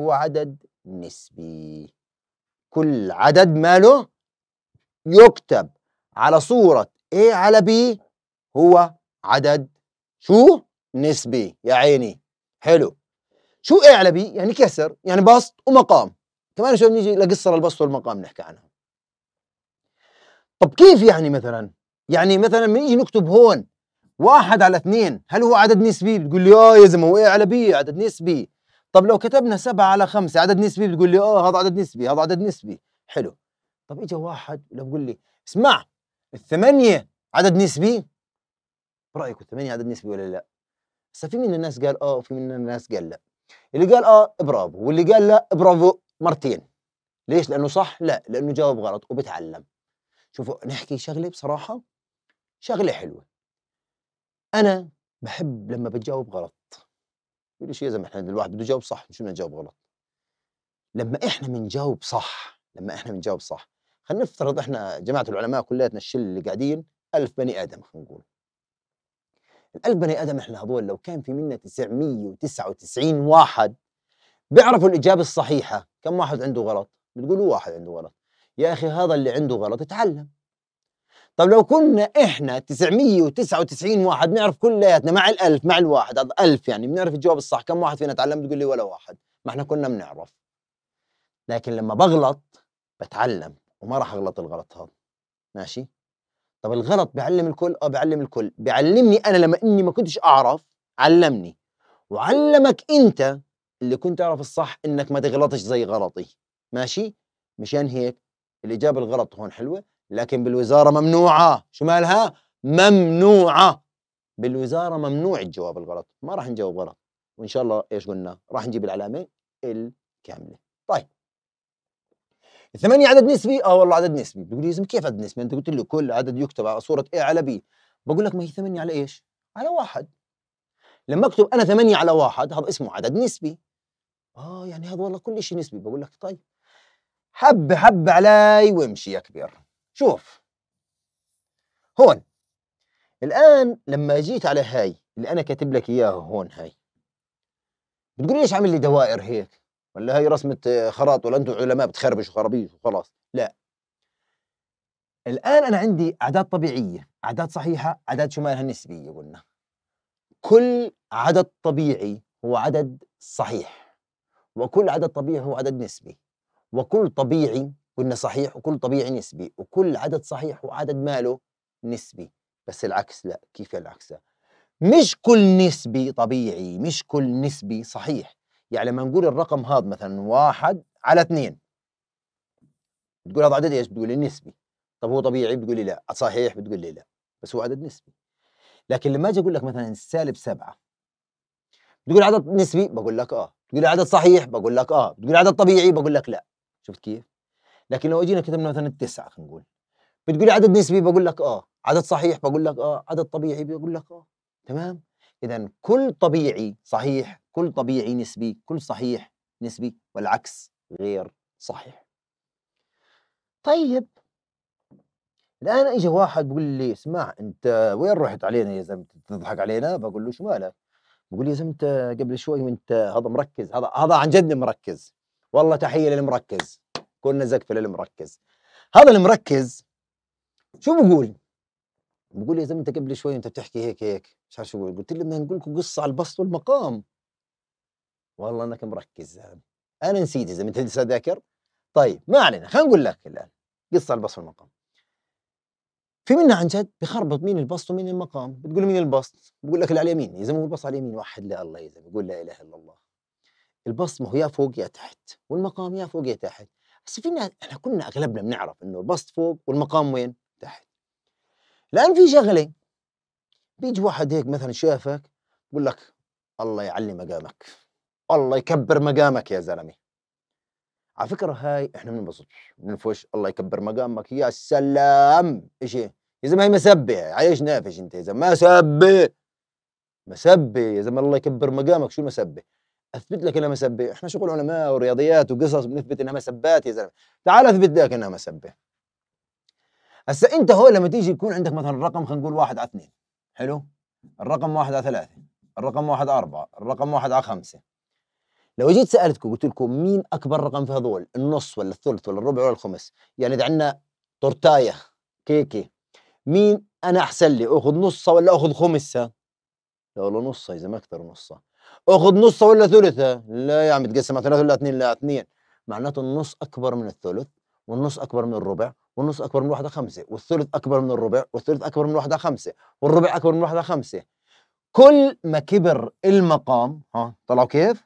هو عدد نسبي كل عدد ماله يكتب على صورة A على بي هو عدد شو؟ نسبي يا عيني حلو شو A على بي يعني كسر يعني بسط ومقام كمان شوي بنيجي لقصه البسط والمقام نحكي عنها طب كيف يعني مثلا يعني مثلا بنيجي نكتب هون واحد على اثنين هل هو عدد نسبي بتقول لي اه يا زلمه هو ايه على بي عدد نسبي طب لو كتبنا سبعة على خمسة عدد نسبي بتقول لي اه هذا عدد نسبي هذا عدد نسبي حلو طب اجى واحد لو بقول لي اسمع الثمانية عدد نسبي برأيك الثمانية عدد نسبي ولا لا؟ هسه في من الناس قال اه وفي من الناس قال لا اللي قال اه برافو واللي قال لا برافو مرتين ليش لانه صح لا لانه جاوب غلط وبتعلم شوفوا نحكي شغله بصراحه شغله حلوه انا بحب لما بتجاوب غلط كل شيء يا زلمه احنا الواحد بده يجاوب صح مش بدنا نجاوب غلط لما احنا بنجاوب صح لما احنا بنجاوب صح خلينا نفترض احنا جماعه العلماء كلياتنا الشله اللي قاعدين ألف بني ادم خلينا نقول الألف بني ادم احنا هذول لو كان في منا 999 واحد بيعرفوا الاجابه الصحيحه كم واحد عنده غلط بتقولوا واحد عنده غلط يا اخي هذا اللي عنده غلط يتعلم طب لو كنا احنا 999 واحد نعرف كلياتنا مع الألف مع الواحد هذا ألف يعني بنعرف الجواب الصح كم واحد فينا تعلم بتقول لي ولا واحد ما احنا كنا بنعرف لكن لما بغلط بتعلم وما راح اغلط الغلط هذا ماشي طب الغلط بيعلم الكل اه بيعلم الكل بيعلمني انا لما اني ما كنتش اعرف علمني وعلمك انت اللي كنت اعرف الصح انك ما تغلطش زي غلطي ماشي مشان هيك الاجابه الغلط هون حلوه لكن بالوزاره ممنوعه شو مالها ممنوعه بالوزاره ممنوع الجواب الغلط ما راح نجاوب غلط وان شاء الله ايش قلنا راح نجيب العلامه الكامله طيب الثمانية عدد نسبي اه والله عدد نسبي بتقول لي كيف عدد نسبي انت قلت له كل عدد يكتب على صوره ايه على بي بقول لك ما هي ثمانية على ايش على واحد لما اكتب انا ثمانية على واحد هذا اسمه عدد نسبي اه يعني هذا والله كل شيء نسبي بقول لك طيب حبه حبه علي وامشي يا كبير شوف هون الان لما جيت على هاي اللي انا كاتب لك اياها هون هاي بتقول ليش عامل لي دوائر هيك ولا هاي رسمه آه، خراط ولا انتم علماء بتخربشوا خرابيط وخلاص لا الان انا عندي اعداد طبيعيه اعداد صحيحه اعداد شو مالها نسبيه قلنا كل عدد طبيعي هو عدد صحيح وكل عدد طبيعي هو عدد نسبي وكل طبيعي قلنا صحيح وكل طبيعي نسبي وكل عدد صحيح وعدد ماله نسبي بس العكس لا كيف العكس مش كل نسبي طبيعي مش كل نسبي صحيح يعني لما نقول الرقم هذا مثلا واحد على اثنين بتقول هذا عدد ايش بتقول لي نسبي طب هو طبيعي بتقول لي لا صحيح بتقول لي لا بس هو عدد نسبي لكن لما اجي اقول لك مثلا سالب سبعه بتقول عدد نسبي بقول لك اه تقول لي عدد صحيح بقول لك اه تقول لي عدد طبيعي بقول لك لا شفت كيف لكن لو اجينا كتبنا مثلا التسعه خلينا نقول بتقول لي عدد نسبي بقول لك اه عدد صحيح بقول لك اه عدد طبيعي بقول لك اه تمام اذا كل طبيعي صحيح كل طبيعي نسبي كل صحيح نسبي والعكس غير صحيح طيب الان اجى واحد بيقول لي اسمع انت وين رحت علينا يا زلمه تضحك علينا بقول له شو مالك بقول لي يا زلمه انت قبل شوي وانت هذا مركز هذا هذا عن جد مركز والله تحيه للمركز كلنا زقفه للمركز هذا المركز شو بقول؟ بقول يا زلمه انت قبل شوي انت بتحكي هيك هيك مش عارف شو بقول قلت له بدنا نقول لكم قصه على البسط والمقام والله انك مركز يعني. انا نسيت اذا انت لسه ذاكر طيب ما علينا خلينا نقول لك الان قصه على البسط والمقام في منا عن جد بخربط مين البسط ومين المقام بتقول مين البسط بقول لك اللي على اليمين يا زلمه البسط على اليمين واحد لا الله يا زلمه يقول لا اله الا الله البسط ما هو يا فوق يا تحت والمقام يا فوق يا تحت بس في ناس احنا كنا اغلبنا بنعرف انه البسط فوق والمقام وين تحت لان في شغله بيجي واحد هيك مثلا شافك بقول لك الله يعلي مقامك الله يكبر مقامك يا زلمه على فكره هاي احنا بننبسط بننفش الله يكبر مقامك يا سلام ايش يا زلمه هي مسبه عايش نافش انت يا زلمه مسبه مسبه يا زلمه الله يكبر مقامك شو المسبه اثبت لك انها مسبه احنا شغل علماء ورياضيات وقصص بنثبت انها مسبات يا زلمه تعال اثبت لك انها مسبه هسا انت هو لما تيجي يكون عندك مثلا رقم خلينا نقول واحد على اثنين حلو الرقم واحد على ثلاثه الرقم واحد على اربعه الرقم واحد على خمسه لو جيت سالتكم قلت لكم مين اكبر رقم في هذول النص ولا الثلث ولا الربع ولا الخمس يعني اذا عندنا تورتايه كيكه مين انا احسن لي اخذ نصها ولا اخذ خمسها لا والله نصها اذا ما اكثر نصها اخذ نصها ولا ثلثها لا يا عم تقسم على ثلاثة ولا اثنين لا اثنين معناته النص اكبر من الثلث والنص اكبر من الربع والنص اكبر من واحدة خمسة والثلث اكبر من الربع والثلث اكبر من واحدة خمسة والربع اكبر من واحدة خمسة كل ما كبر المقام ها طلعوا كيف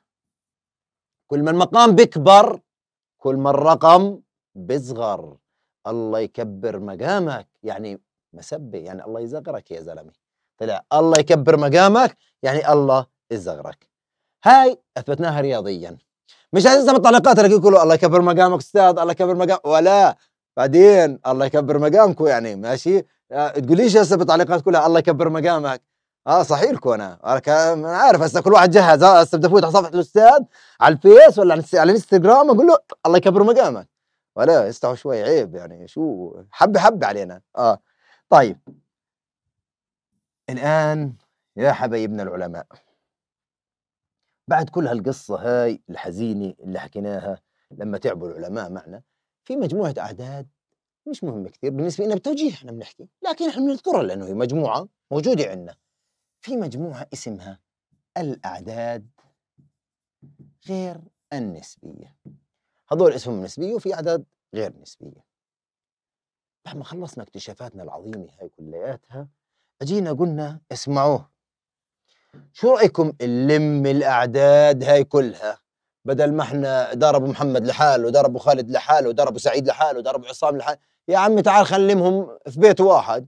كل ما المقام بكبر كل ما الرقم بصغر الله يكبر مقامك يعني مسبه يعني الله يزغرك يا زلمه طلع الله يكبر مقامك يعني الله يزغرك هاي اثبتناها رياضيا مش لازم التعليقات اللي يقولوا الله يكبر مقامك استاذ الله يكبر مقام ولا بعدين الله يكبر مقامكم يعني ماشي آه، تقوليش هسه بالتعليقات كلها الله يكبر مقامك اه صحيح لكم انا انا عارف هسه كل واحد جهز آه، هسه بدي افوت على صفحه الاستاذ على الفيس ولا على الانستغرام اقول له الله يكبر مقامك ولا استحوا شوي عيب يعني شو حبه حبه علينا اه طيب الآن يا حبايبنا العلماء بعد كل هالقصة هاي الحزينة اللي حكيناها لما تعبوا العلماء معنا في مجموعة أعداد مش مهمة كثير بالنسبة لنا بتوجيه احنا بنحكي لكن احنا بنذكرها لأنه هي مجموعة موجودة عندنا في مجموعة اسمها الأعداد غير النسبية هذول اسمهم نسبية وفي أعداد غير نسبية بعد ما خلصنا اكتشافاتنا العظيمة هاي كلياتها أجينا قلنا اسمعوه شو رأيكم نلم الأعداد هاي كلها بدل ما احنا ضربوا محمد لحاله ضربوا خالد لحاله ضربوا سعيد لحاله ضربوا عصام لحاله يا عمي تعال خلمهم في بيت واحد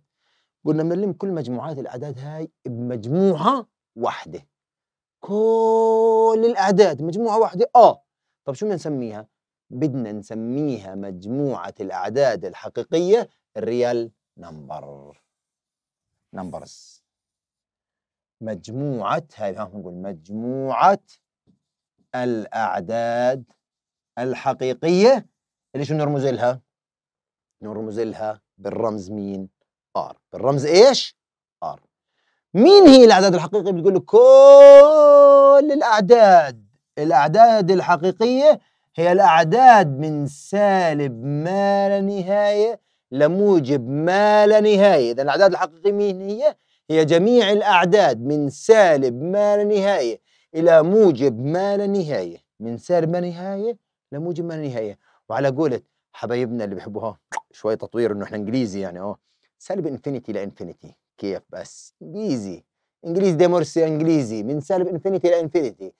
قلنا بنلم كل مجموعات الأعداد هاي بمجموعة واحدة كل الأعداد مجموعة واحدة آه طب شو بدنا نسميها بدنا نسميها مجموعة الأعداد الحقيقية الريال نمبر نمبرز مجموعة هاي نقول مجموعة الأعداد الحقيقية اللي شو نرمز لها؟ نرمز لها بالرمز مين؟ ار بالرمز ايش؟ ار مين هي الأعداد الحقيقية؟ بتقول كل الأعداد الأعداد الحقيقية هي الأعداد من سالب ما لا نهاية لموجب ما لا نهاية إذا الأعداد الحقيقية مين هي؟ هي جميع الأعداد من سالب ما لا نهاية إلى موجب ما لا نهاية من سالب ما نهاية لموجب ما لا نهاية وعلى قولة حبايبنا اللي بيحبوها شوي تطوير إنه إحنا إنجليزي يعني أهو سالب انفينيتي لانفينيتي كيف بس إنجليزي إنجليزي دي مورسي إنجليزي من سالب انفينيتي لانفينيتي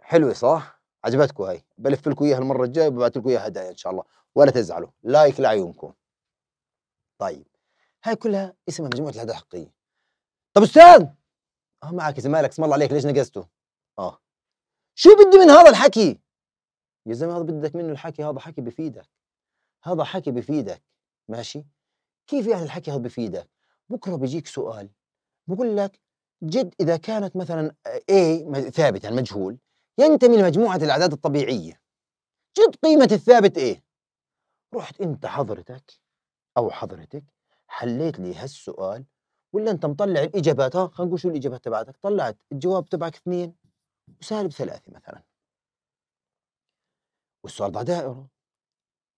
حلوة صح؟ عجبتكم هاي بلف لكم اياها المره الجايه وببعث لكم اياها هدايا ان شاء الله ولا تزعلوا لايك لعيونكم طيب هاي كلها اسمها مجموعه الهدايا الحقيقيه طب استاذ اه معك يا زمالك اسم الله عليك ليش نقزته اه شو بدي من هذا الحكي يا زلمه هذا بدك منه الحكي هذا حكي بفيدك هذا حكي بفيدك ماشي كيف يعني الحكي هذا بفيدك بكره بيجيك سؤال بقول لك جد اذا كانت مثلا A ثابت يعني مجهول ينتمي لمجموعة الأعداد الطبيعية جد قيمة الثابت إيه؟ رحت أنت حضرتك أو حضرتك حليت لي هالسؤال ولا أنت مطلع الإجابات ها خلينا نقول شو الإجابات تبعتك طلعت الجواب تبعك اثنين وسالب ثلاثة مثلا والسؤال ضع دائرة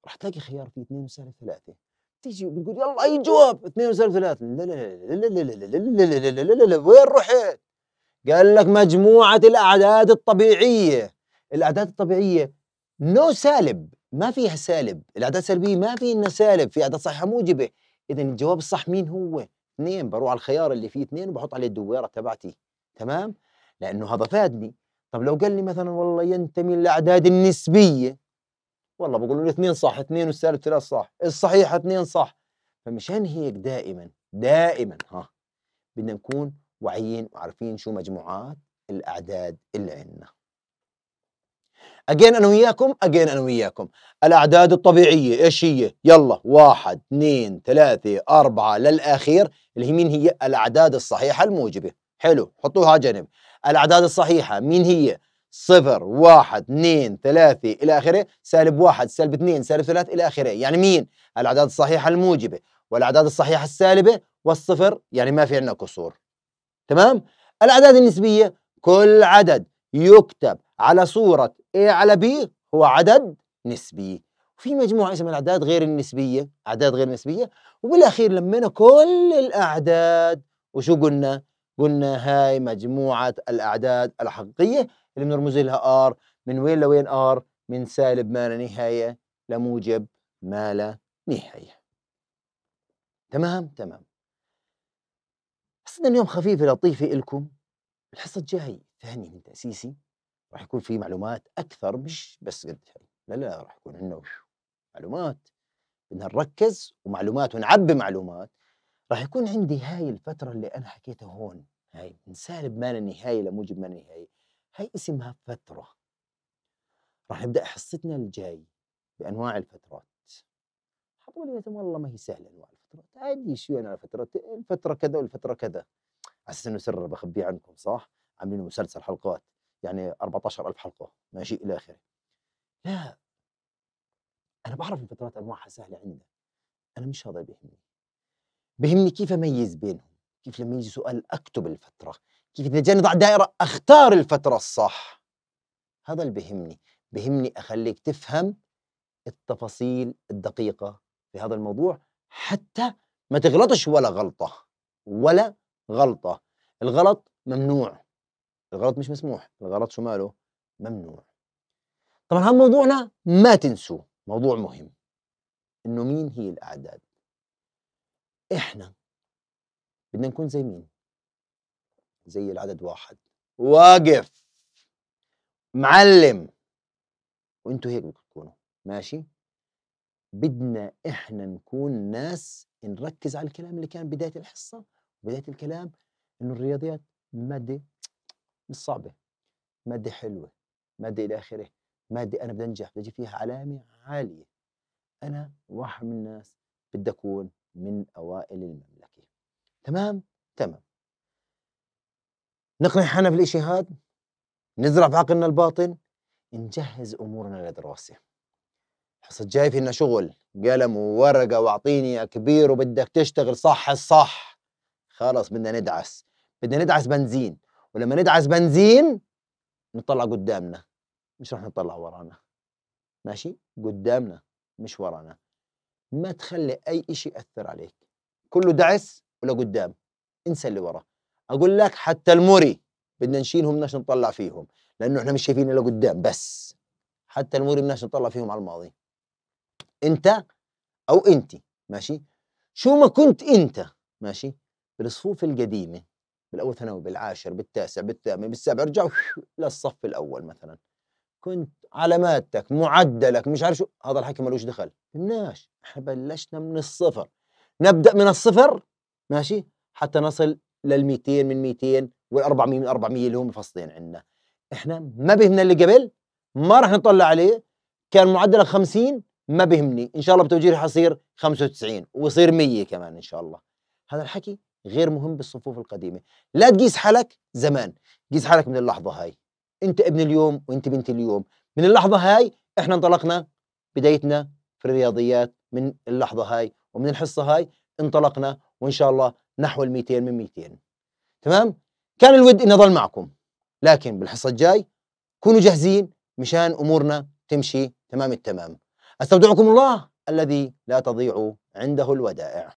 راح تلاقي خيار فيه اثنين وسالب ثلاثة تيجي بتقول يلا أي جواب اثنين وسالب ثلاثة لا لا لا لا لا لا لا لا لا لا لا لا وين رحت؟ قال لك مجموعة الأعداد الطبيعية الأعداد الطبيعية نو سالب ما فيها سالب الأعداد السلبية ما في إنها سالب في أعداد صحيحة موجبة إذا الجواب الصح مين هو؟ اثنين بروح على الخيار اللي فيه اثنين وبحط عليه الدويرة تبعتي تمام؟ لأنه هذا فادني طب لو قال لي مثلا والله ينتمي للأعداد النسبية والله بقول له اثنين صح اثنين والسالب ثلاث صح الصحيحة اثنين صح فمشان هيك دائما دائما ها بدنا نكون واعيين وعارفين شو مجموعات الاعداد اللي عندنا اجين انا وياكم اجين انا وياكم الاعداد الطبيعيه ايش هي يلا واحد اثنين ثلاثة أربعة للأخير اللي هي مين هي الأعداد الصحيحة الموجبة حلو حطوها جنب الأعداد الصحيحة مين هي صفر واحد اثنين ثلاثة إلى آخره سالب واحد سالب اثنين سالب ثلاثة إلى آخره يعني مين الأعداد الصحيحة الموجبة والأعداد الصحيحة السالبة والصفر يعني ما في عندنا كسور تمام الأعداد النسبية كل عدد يكتب على صورة A على B هو عدد نسبي في مجموعة اسمها الأعداد غير النسبية أعداد غير نسبية وبالأخير لمينا كل الأعداد وشو قلنا؟ قلنا هاي مجموعة الأعداد الحقيقية اللي بنرمز لها R من وين لوين R؟ من سالب ما لا نهاية لموجب ما لا نهاية تمام تمام حسيت اليوم خفيفه لطيفه لكم الحصه الجاي ثاني من تاسيسي راح يكون في معلومات اكثر مش بس قد هاي لا لا راح يكون عندنا معلومات بدنا نركز ومعلومات ونعبي معلومات راح يكون عندي هاي الفترة اللي أنا حكيتها هون هاي من سالب مال النهاية لموجب ما النهاية هاي اسمها فترة راح نبدأ حصتنا الجاي بأنواع الفترات لي والله ما هي سهلة أنواع الفترات فترات عادي شوي على فترات الفتره كذا والفتره كذا على اساس انه سر بخبيه عنكم صح؟ عاملين مسلسل حلقات يعني 14000 حلقه ماشي الى اخره لا انا بعرف الفترات انواعها سهله عندنا انا مش هذا بيهمني بيهمني كيف اميز بينهم كيف لما يجي سؤال اكتب الفتره كيف اذا جاني ضع دائره اختار الفتره الصح هذا اللي بهمني بهمني اخليك تفهم التفاصيل الدقيقه في هذا الموضوع حتى ما تغلطش ولا غلطة ولا غلطة الغلط ممنوع الغلط مش مسموح الغلط شو ماله ممنوع طبعا هذا موضوعنا ما تنسوه موضوع مهم انه مين هي الاعداد احنا بدنا نكون زي مين زي العدد واحد واقف معلم وانتوا هيك بتكونوا ماشي بدنا احنا نكون ناس نركز على الكلام اللي كان بدايه الحصه بدايه الكلام انه الرياضيات ماده مش صعبه ماده حلوه ماده الى اخره ماده انا بدي انجح بدي اجيب فيها علامه عاليه انا واحد من الناس بدي اكون من اوائل المملكه تمام تمام نقنع حالنا في الاشي هذا نزرع بعقلنا الباطن نجهز امورنا للدراسه حصل جاي فينا شغل قلم وورقه واعطيني يا كبير وبدك تشتغل صح الصح خلص بدنا ندعس بدنا ندعس بنزين ولما ندعس بنزين نطلع قدامنا مش رح نطلع ورانا ماشي قدامنا مش ورانا ما تخلي اي شيء ياثر عليك كله دعس ولا قدام انسى اللي ورا اقول لك حتى الموري بدنا نشيلهم بدناش نطلع فيهم لانه احنا مش شايفين الا قدام بس حتى الموري بدناش نطلع فيهم على الماضي انت او انت ماشي شو ما كنت انت ماشي بالصفوف القديمه بالاول ثانوي بالعاشر بالتاسع بالثامن بالسابع ارجع للصف الاول مثلا كنت علاماتك معدلك مش عارف شو هذا الحكي مالوش دخل بدناش احنا بلشنا من الصفر نبدا من الصفر ماشي حتى نصل لل 200 من 200 وال 400 من 400 اللي هم فصلين عندنا احنا ما بهنا اللي قبل ما راح نطلع عليه كان معدلك 50 ما بيهمني ان شاء الله بتوجيهي حصير 95 ويصير 100 كمان ان شاء الله هذا الحكي غير مهم بالصفوف القديمه لا تقيس حالك زمان قيس حالك من اللحظه هاي انت ابن اليوم وانت بنت اليوم من اللحظه هاي احنا انطلقنا بدايتنا في الرياضيات من اللحظه هاي ومن الحصه هاي انطلقنا وان شاء الله نحو ال 200 من 200 تمام كان الود اني اضل معكم لكن بالحصه الجاي كونوا جاهزين مشان امورنا تمشي تمام التمام استودعكم الله الذي لا تضيع عنده الودائع.